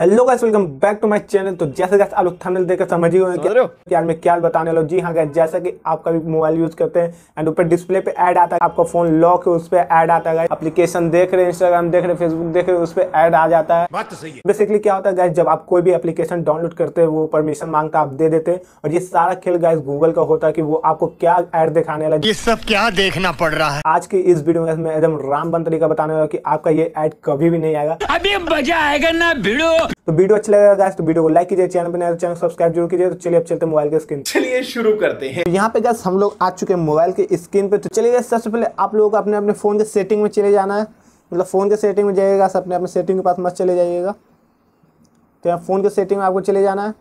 hello guys welcome back to my channel तो जैसे जैसे आप लोग थंबनेल देखकर समझ ही होंगे कि यार मैं क्या बताने वाला जी हाँ गाइस जैसा कि आप कभी मोबाइल यूज करते हैं एंड ऊपर डिस्प्ले पे ऐड आता है आपका फोन लॉक है उस पर ऐड आता है एप्लीकेशन देख रहे हैं इंस्टाग्राम देख रहे हैं फेसबुक देख रहे हैं उस पर ऐड आ जाता है बात तो सही है बेसिकली क्या होता है गाइस जब आप कोई भी एप्लीकेशन डाउनलोड करते हैं वो परमिशन मांगता आप दे देते हैं और ये सारा खेल गाइस गूगल का होता है कि वो आपको क्या ऐड दिखाने वाला ये सब क्या देखना पड़ रहा है आज की इस वीडियो में एकदम रामबन तरीका बताने वाला की आपका ये ऐड कभी भी नहीं आएगा अभी मजा आएगा ना वीडियो तो वीडियो अच्छा लगेगा गैस तो वीडियो को लाइक कीजिए चैनल पर नया चैनल तो सब्सक्राइब जरूर कीजिए तो चलिए अब चलते मोबाइल के स्क्रीन चलिए शुरू करते हैं तो यहाँ पे गैस हम लोग आ चुके हैं मोबाइल के स्क्रीन पे तो चलिए सबसे पहले आप लोगों को अपने अपने फोन के सेटिंग में चले जाना है मतलब फोन के सेटिंग में जाइएगा अपने अपने सेटिंग के पास मत चले जाइएगा तो यहाँ फोन के सेटिंग में आपको चले जाना है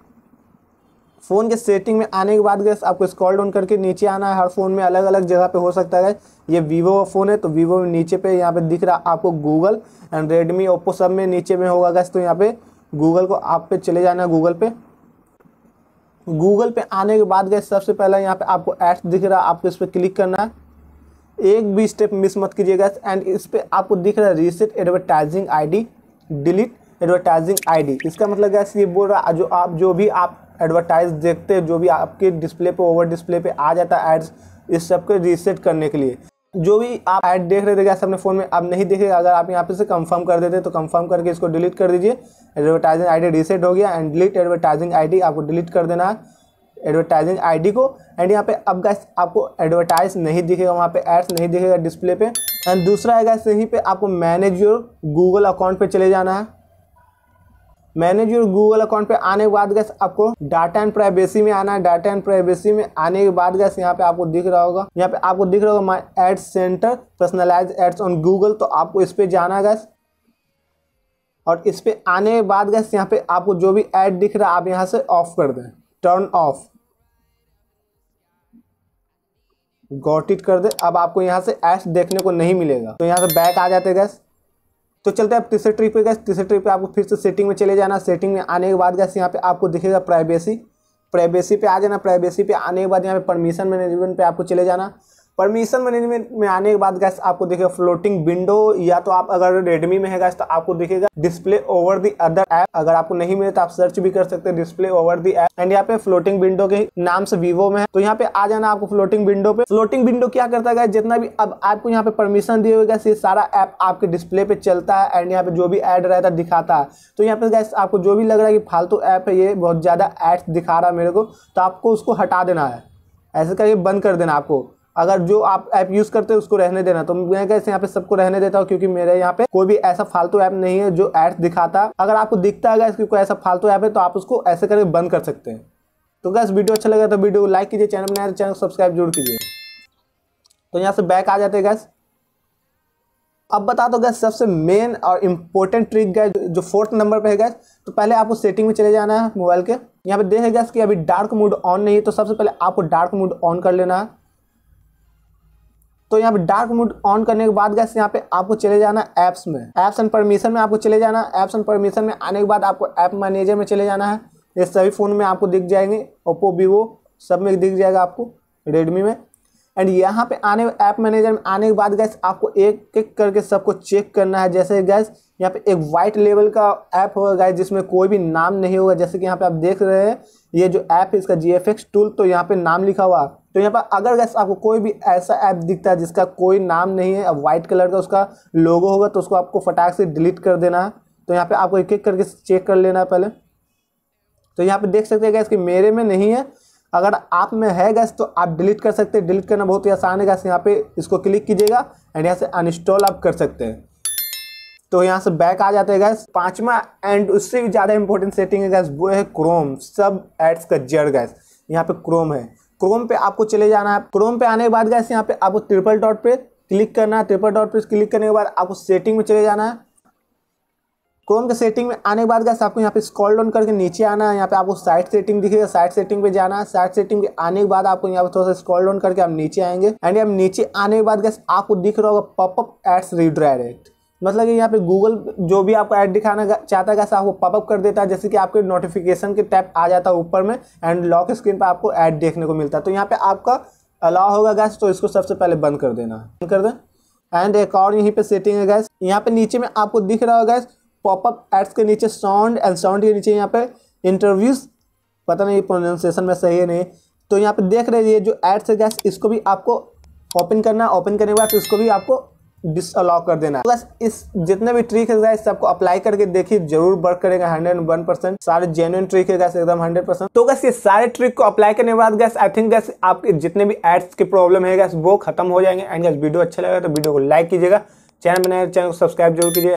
फ़ोन के सेटिंग में आने के बाद गैस आपको स्क्रॉल डाउन करके नीचे आना है हर फ़ोन में अलग अलग जगह पे हो सकता है ये वीवो का फ़ोन है तो वीवो में नीचे पे यहाँ पे दिख रहा आपको गूगल एंड रेडमी ओप्पो सब में नीचे में होगा गैस तो यहाँ पे गूगल को आप पे चले जाना गूगल पे गूगल पे आने के बाद गए सबसे पहले यहाँ पे आपको एड्स दिख रहा है आपको इस पर क्लिक करना है एक भी स्टेप मिस मत कीजिएगा एंड इस पर आपको दिख रहा है reset advertising ID delete advertising ID इसका मतलब गैस ये बोल रहा है जो आप जो भी आप एडवर्टाइज देखते हैं जो भी आपके डिस्प्ले पे ओवर डिस्प्ले पे आ जाता है एड्स इस सब को रीसेट करने के लिए जो भी आप ऐड देख रहे थे गैस अपने फ़ोन में आप नहीं रहे अगर आप यहाँ पे से कंफर्म कर देते तो कंफर्म करके इसको डिलीट कर दीजिए एडवर्टाइजिंग आईडी रीसेट हो गया एंड डिलीट एडवर्टाइजिंग आईडी आपको डिलीट कर देना है एडवर्टाइजिंग आईडी को एंड यहाँ पे अब गैस आपको एडवर्टाइज नहीं दिखेगा वहाँ पे एड्स नहीं दिखेगा डिस्प्ले पे एंड दूसरा है गैस यहीं पे आपको मैनेज योर गूगल अकाउंट पे चले जाना है मैनेजर गूगल अकाउंट पे आने के बाद गैस आपको डाटा एंड प्राइवेसी में आना है डाटा एंड प्राइवेसी में आने के बाद गैस यहाँ पे आपको दिख रहा होगा यहाँ पे आपको दिख रहा होगा my ads centre personalise ads on Google तो आपको इस पर जाना गैस और इस पर आने के बाद गैस यहाँ पे आपको जो भी एड दिख रहा है आप यहाँ से ऑफ कर दें टर्न ऑफ गॉट इट कर दे अब आपको यहाँ से एड्स देखने को नहीं मिलेगा तो यहाँ से बैक आ जाते गैस तो चलते हैं आप तीसरे ट्रिप पे गए तीसरे ट्रिप पे आपको फिर से सेटिंग में चले जाना सेटिंग में आने के बाद गए यहाँ पे आपको दिखेगा प्राइवेसी प्राइवेसी पे आ जाना प्राइवेसी पे आने के बाद यहाँ पे परमिशन मैनेजमेंट पे आपको चले जाना परमिशन मैनेजमेंट में आने के बाद गैस आपको देखेगा फ्लोटिंग विंडो या तो आप अगर रेडमी में है गैस तो आपको देखेगा display over the other app अगर आपको नहीं मिले तो आप सर्च भी कर सकते हैं display over the app and यहाँ पे फ्लोटिंग विंडो के नाम से वीवो में है तो यहाँ पे आ जाना आपको फ्लोटिंग विंडो पे फ्लोटिंग विंडो क्या करता है जितना भी अब आपको यहाँ पे परमिशन दिए हुए गैस ये सारा ऐप आपके डिस्प्ले पे चलता है एंड यहाँ पे जो भी एड रहता है दिखाता है तो यहाँ पे गैस आपको जो भी लग रहा है कि फालतू ऐप है ये बहुत ज़्यादा एड्स दिखा रहा है मेरे को तो आपको उसको हटा देना है ऐसे करके बंद कर देना आपको अगर जो आप ऐप यूज़ करते हैं उसको रहने देना तो मैं कैसे यहाँ पे सबको रहने देता हूँ क्योंकि मेरे यहाँ पे कोई भी ऐसा फालतू ऐप नहीं है जो एड्स दिखाता अगर आपको दिखता है गैस कोई ऐसा फालतू ऐप है तो आप उसको ऐसे करके बंद कर सकते हैं तो गैस वीडियो अच्छा लगा तो वीडियो को लाइक कीजिए चैनल बनाए चैनल को सब्सक्राइब जरूर कीजिए तो यहाँ से बैक आ जाते हैं गैस अब बता दो गैस सबसे मेन और इम्पोर्टेंट ट्रिक गैस जो फोर्थ नंबर पे है गैस तो पहले आपको सेटिंग में चले जाना है मोबाइल के यहाँ पे गैस कि अभी डार्क मोड ऑन नहीं है तो सबसे पहले आपको डार्क मोड ऑन कर लेना है तो यहाँ पे डार्क मोड ऑन करने के बाद गैस यहाँ पे आपको चले जाना ऐप्स में ऐप्स एंड परमिशन में आपको चले जाना ऐप्स एंड परमिशन में आने के बाद आपको ऐप मैनेजर में चले जाना है ये सभी फ़ोन में आपको दिख जाएंगे ओप्पो वीवो सब में दिख जाएगा आपको रेडमी में एंड यहाँ पे आने ऐप मैनेजर में आने के बाद गैस आपको एक एक करके सबको चेक करना है जैसे गैस यहाँ पे एक वाइट लेवल का ऐप होगा गैस जिसमें कोई भी नाम नहीं होगा जैसे कि यहाँ पे आप देख रहे हैं ये जो ऐप है इसका जी एफ टूल तो यहाँ पे नाम लिखा हुआ तो यहाँ पर अगर गैस आपको कोई भी ऐसा ऐप दिखता है जिसका कोई नाम नहीं है अब वाइट कलर का उसका लोगो होगा तो उसको आपको फटाक से डिलीट कर देना है तो यहाँ पे आपको एक एक करके चेक कर लेना है पहले तो यहाँ पे देख सकते हैं गैस कि मेरे में नहीं है अगर आप में है गैस तो आप डिलीट कर सकते हैं डिलीट करना बहुत ही आसान है गैस यहाँ पर इसको क्लिक कीजिएगा एंड यहाँ से अनइंस्टॉल आप कर सकते हैं तो यहाँ से बैक आ जाते हैं गैस पाँचवा एंड उससे भी ज़्यादा इंपॉर्टेंट सेटिंग है गैस वो है क्रोम सब एड्स का जड़ गैस यहाँ पे क्रोम है क्रोम पे आपको चले जाना है क्रोम पे आने के बाद गैस यहाँ पे आपको ट्रिपल डॉट पे क्लिक करना है ट्रिपल डॉट पे क्लिक करने के बाद आपको सेटिंग में चले जाना है क्रोम के सेटिंग में आने के बाद गैस आपको यहाँ पे स्कॉल डाउन करके नीचे आना है यहाँ पे आपको साइट सेटिंग दिखेगा साइट सेटिंग पे जाना है साइट सेटिंग पे आने के बाद आपको यहाँ पे थोड़ा सा स्कॉल डाउन करके आप नीचे आएंगे एंड आप नीचे आने के बाद गैस आपको दिख रहा होगा पॉपअप एड्स रिड्रायरेक्ट मतलब कि यहाँ पे गूगल जो भी आपको ऐड दिखाना चाहता है वो आपको पॉपअप कर देता है जैसे कि आपके नोटिफिकेशन के टैप आ जाता है ऊपर में एंड लॉक स्क्रीन पर आपको ऐड देखने को मिलता है तो यहाँ पे आपका अलाव होगा गैस तो इसको सबसे पहले बंद कर देना बंद कर दें एंड एक और यहीं पे सेटिंग है गैस यहाँ पे नीचे में आपको दिख रहा होगा गैस पॉपअप एड्स के नीचे साउंड एंड साउंड के नीचे यहाँ पे इंटरव्यूज पता नहीं प्रोनाउंसिएशन में सही है नहीं तो यहाँ पे देख रहे हैं ये जो एड्स है गैस इसको भी आपको ओपन करना ओपन करने के बाद इसको भी आपको डिसअलाउ कर देना प्लस तो इस जितने भी ट्रिक है गाइस सबको अप्लाई करके देखिए जरूर वर्क करेगा हंड्रेड वन परसेंट सारे जेन्यून ट्रिक है गाइस एकदम हंड्रेड परसेंट तो गैस ये सारे ट्रिक को अप्लाई करने के बाद गैस आई थिंक गैस आपके जितने भी एड्स की प्रॉब्लम है गैस वो खत्म हो जाएंगे एंड गैस वीडियो अच्छा लगेगा तो वीडियो को लाइक कीजिएगा चैनल बनाए चैनल को सब्सक्राइब जरूर कीजिए